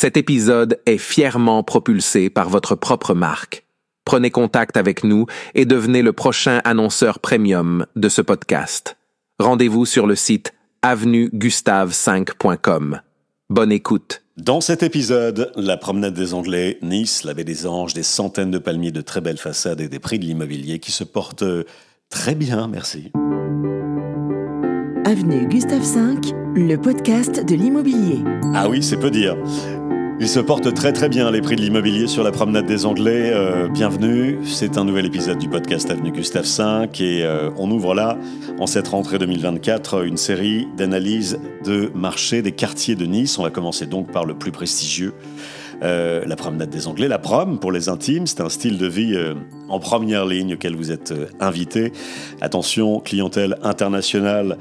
Cet épisode est fièrement propulsé par votre propre marque. Prenez contact avec nous et devenez le prochain annonceur premium de ce podcast. Rendez-vous sur le site avenuegustave5.com. Bonne écoute. Dans cet épisode, la promenade des Anglais, Nice, la baie des Anges, des centaines de palmiers de très belles façades et des prix de l'immobilier qui se portent euh, très bien, merci. Avenue Gustave V, le podcast de l'immobilier. Ah oui, c'est peu dire. Il se porte très très bien les prix de l'immobilier sur la promenade des Anglais. Euh, bienvenue, c'est un nouvel épisode du podcast Avenue Gustave V et euh, on ouvre là, en cette rentrée 2024, une série d'analyses de marché des quartiers de Nice. On va commencer donc par le plus prestigieux, euh, la promenade des Anglais, la prom pour les intimes, c'est un style de vie euh, en première ligne auquel vous êtes euh, invité. Attention, clientèle internationale,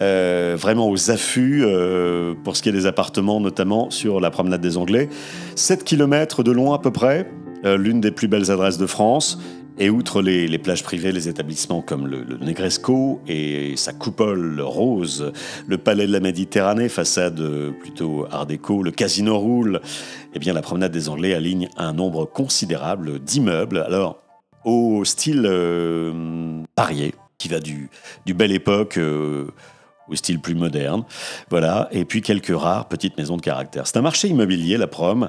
vraiment aux affûts pour ce qui est des appartements, notamment sur la promenade des Anglais. 7 km de long à peu près, l'une des plus belles adresses de France. Et outre les, plages privées, les établissements comme le, Negresco et sa coupole rose, le Palais de la Méditerranée, façade plutôt art déco, le Casino Roule, eh bien la promenade des Anglais aligne un nombre considérable d'immeubles. Alors, au style euh, parier, qui va du, du Belle Époque. Euh, au style plus moderne. Voilà. Et puis quelques rares petites maisons de caractère. C'est un marché immobilier, la prom,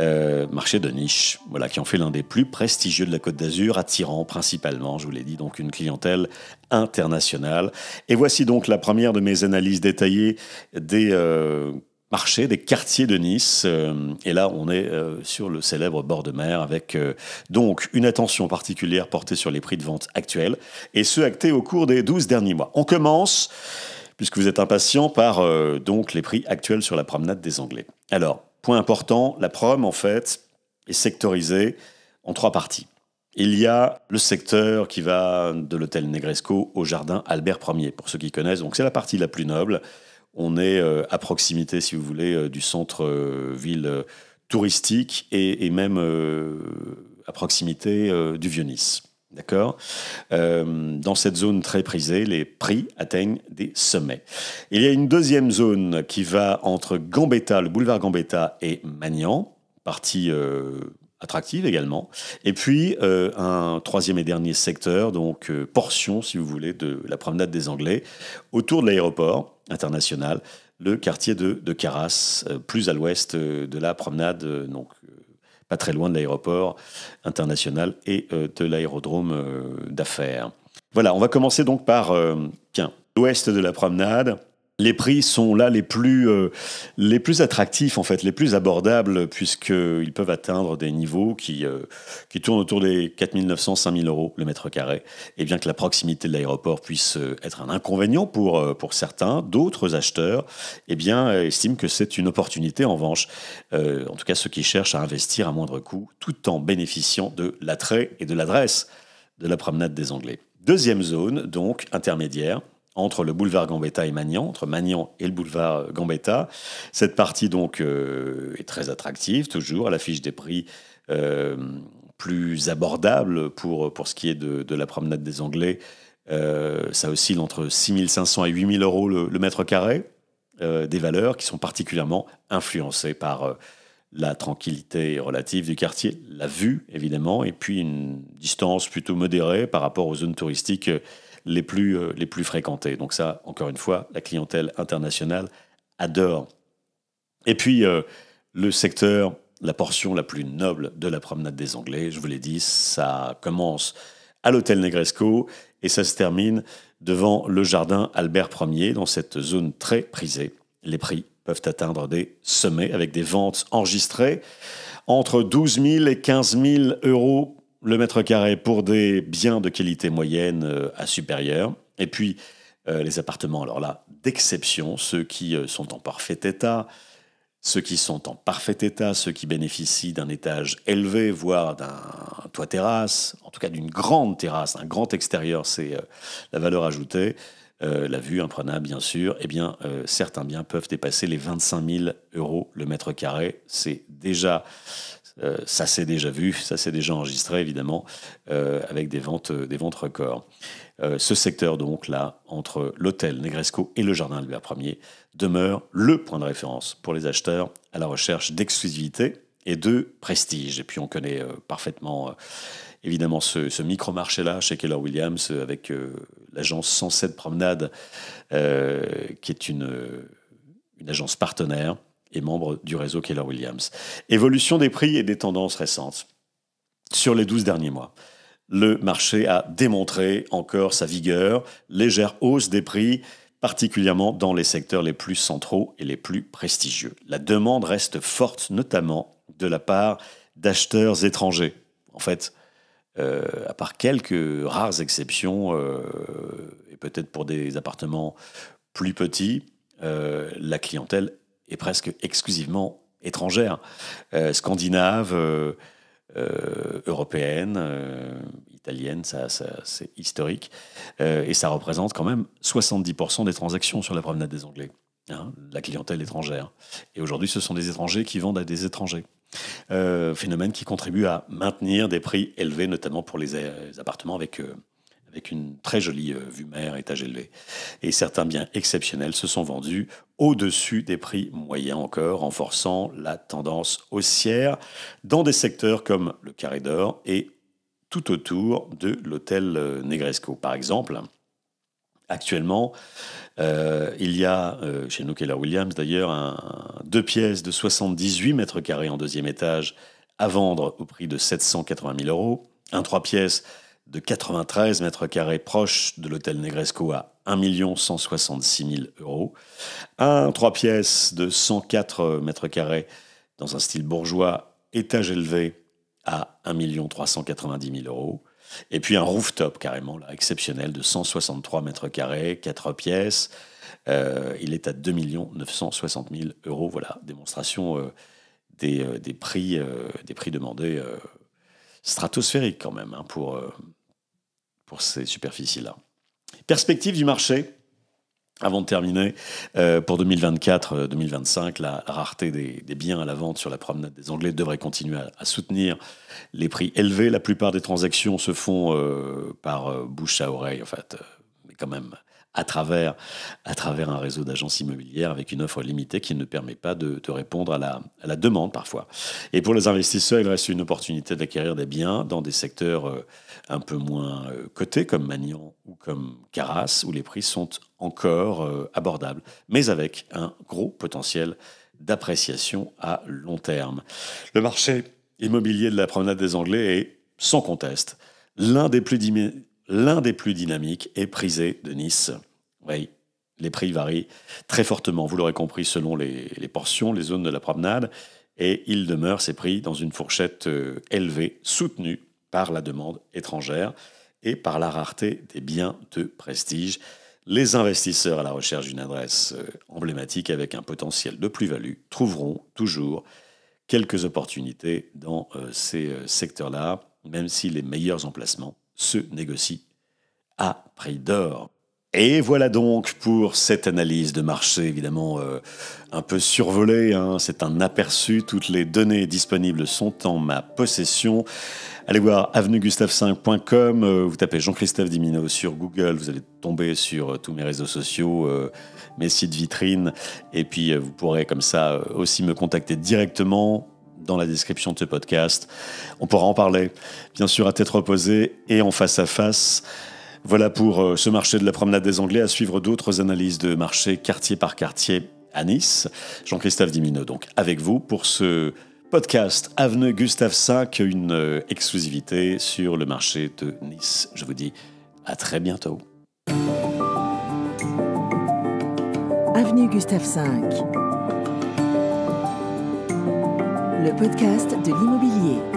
euh, marché de niche, voilà, qui en fait l'un des plus prestigieux de la Côte d'Azur, attirant principalement, je vous l'ai dit, donc une clientèle internationale. Et voici donc la première de mes analyses détaillées des euh, marchés, des quartiers de Nice. Euh, et là, on est sur le célèbre bord de mer, avec donc une attention particulière portée sur les prix de vente actuels, et ceux actés au cours des 12 derniers mois. On commence puisque vous êtes impatient par donc les prix actuels sur la promenade des Anglais. Alors, Point important, la prom, en fait, est sectorisée en trois parties. Il y a le secteur qui va de l'hôtel Negresco au jardin Albert Ier, pour ceux qui connaissent. Donc c'est la partie la plus noble. On est euh, à proximité, si vous voulez, euh, du centre-ville euh, touristique et, et même à proximité du Vieux-Nice. D'accord euh, Dans cette zone très prisée, les prix atteignent des sommets. Il y a une deuxième zone qui va entre Gambetta, le boulevard Gambetta et Magnan, partie euh, attractive également. Et puis euh, un troisième et dernier secteur, donc portion, si vous voulez, de la promenade des Anglais, autour de l'aéroport international, le quartier de, Caras, plus à l'ouest de la promenade donc, très loin de l'aéroport international et euh, de l'aérodrome euh, d'affaires. Voilà, on va commencer donc par euh, tiens, l'ouest de la promenade, les prix sont là les plus, euh, les plus attractifs, en fait, les plus abordables, puisqu'ils peuvent atteindre des niveaux qui, euh, qui tournent autour des 900-5 000 euros le mètre carré. Et bien que la proximité de l'aéroport puisse euh, être un inconvénient pour, pour certains, d'autres acheteurs eh bien, estiment que c'est une opportunité, en revanche, en tout cas ceux qui cherchent à investir à moindre coût, tout en bénéficiant de l'attrait et de l'adresse de la promenade des Anglais. Deuxième zone, donc intermédiaire, entre le boulevard Gambetta et Magnan, entre Magnan et le boulevard Gambetta. Cette partie donc euh, est très attractive, toujours à l'affiche des prix euh, plus abordables pour, pour ce qui est de, la promenade des Anglais. Euh, ça oscille entre 6500 et 8000 euros le, le, mètre carré, des valeurs qui sont particulièrement influencées par la tranquillité relative du quartier, la vue évidemment, et puis une distance plutôt modérée par rapport aux zones touristiques les plus, fréquentés. Euh, les plus Donc ça, encore une fois, la clientèle internationale adore. Et puis, euh, le secteur, la portion la plus noble de la promenade des Anglais, je vous l'ai dit, ça commence à l'hôtel Negresco et ça se termine devant le jardin Albert Ier, dans cette zone très prisée. Les prix peuvent atteindre des sommets avec des ventes enregistrées entre 12 000 et 15 000 euros le mètre carré pour des biens de qualité moyenne euh, à supérieure. Et puis, euh, les appartements, alors là, d'exception, ceux qui euh, sont en parfait état, ceux qui sont en parfait état, ceux qui bénéficient d'un étage élevé, voire d'un toit terrasse, en tout cas d'une grande terrasse, un grand extérieur, c'est la valeur ajoutée, la vue imprenable bien sûr, eh bien certains biens peuvent dépasser les 25 000 euros le mètre carré. C'est déjà euh, ça s'est déjà vu, ça s'est déjà enregistré évidemment, euh, avec des ventes, euh, des ventes records. ce secteur donc là, entre l'hôtel Negresco et le jardin Albert Ier, demeure le point de référence pour les acheteurs à la recherche d'exclusivité et de prestige. Et puis on connaît parfaitement évidemment ce, ce micro-marché-là chez Keller Williams avec l'agence 107 Promenade, qui est une, une agence partenaire et membre du réseau Keller Williams. Évolution des prix et des tendances récentes. Sur les 12 derniers mois, le marché a démontré encore sa vigueur, légère hausse des prix, particulièrement dans les secteurs les plus centraux et les plus prestigieux. La demande reste forte, notamment de la part d'acheteurs étrangers. En fait, euh, à part quelques rares exceptions, euh, et peut-être pour des appartements plus petits, euh, la clientèle presque exclusivement étrangère euh, scandinave scandinaves, euh, euh européennes, euh, ça, c'est historique. et ça représente quand même 70% des transactions sur la promenade des Anglais, hein, la clientèle étrangère. Et aujourd'hui, ce sont des étrangers qui vendent à des étrangers. phénomène qui contribue à maintenir des prix élevés, notamment pour les, appartements avec avec une très jolie euh, vue mer, étage élevé. Et certains biens exceptionnels se sont vendus au-dessus des prix moyens encore, renforçant la tendance haussière dans des secteurs comme le Carré d'Or et tout autour de l'hôtel euh, Negresco, par exemple. Actuellement, euh, il y a, chez nous Keller Williams d'ailleurs, un, deux pièces de 78 mètres carrés en deuxième étage à vendre au prix de 780 000 euros, un trois pièces de 93 mètres carrés proche de l'hôtel Negresco à 1 166 000 euros, un 3 pièces de 104 mètres carrés dans un style bourgeois, étage élevé à 1 390 000 euros, et puis un rooftop carrément exceptionnel de 163 mètres carrés, 4 pièces. Euh, il est à 2 960 000 euros. Voilà, démonstration euh, euh, des, prix, des prix demandés stratosphérique quand même hein, pour, euh, pour ces superficies-là. Perspective du marché, avant de terminer, euh, pour 2024-2025, euh, la, rareté des, biens à la vente sur la promenade des Anglais devrait continuer à, soutenir les prix élevés. La plupart des transactions se font par bouche à oreille, en fait, mais quand même à travers, à travers un réseau d'agences immobilières avec une offre limitée qui ne permet pas de, te répondre à la, à la, demande parfois. Et pour les investisseurs, il reste une opportunité d'acquérir des biens dans des secteurs euh, un peu moins euh, cotés comme Magnan ou comme Caras, où les prix sont encore euh, abordables, mais avec un gros potentiel d'appréciation à long terme. Le marché immobilier de la promenade des Anglais est sans conteste l'un des plus l'un des plus dynamiques et prisé de Nice. Oui, les prix varient très fortement, vous l'aurez compris, selon les, les, portions, les zones de la promenade, et il demeure ces prix dans une fourchette euh, élevée, soutenue par la demande étrangère et par la rareté des biens de prestige. Les investisseurs à la recherche d'une adresse euh, emblématique avec un potentiel de plus-value trouveront toujours quelques opportunités dans euh, ces secteurs-là, même si les meilleurs emplacements se négocie à prix d'or. Et voilà donc pour cette analyse de marché, évidemment euh, un peu survolée, hein. c'est un aperçu, toutes les données disponibles sont en ma possession. Allez voir avenuegustave5.com, euh, vous tapez Jean-Christophe Dimino sur Google, vous allez tomber sur euh, tous mes réseaux sociaux, mes sites vitrines, et puis vous pourrez comme ça aussi me contacter directement dans la description de ce podcast. On pourra en parler, bien sûr, à tête reposée et en face à face. Voilà pour euh, ce marché de la promenade des Anglais, à suivre d'autres analyses de marché quartier par quartier à Nice. Jean-Christophe Dimino, donc avec vous pour ce podcast Avenue Gustave V, une euh, exclusivité sur le marché de Nice. Je vous dis à très bientôt. Avenue Gustave V le podcast de l'immobilier.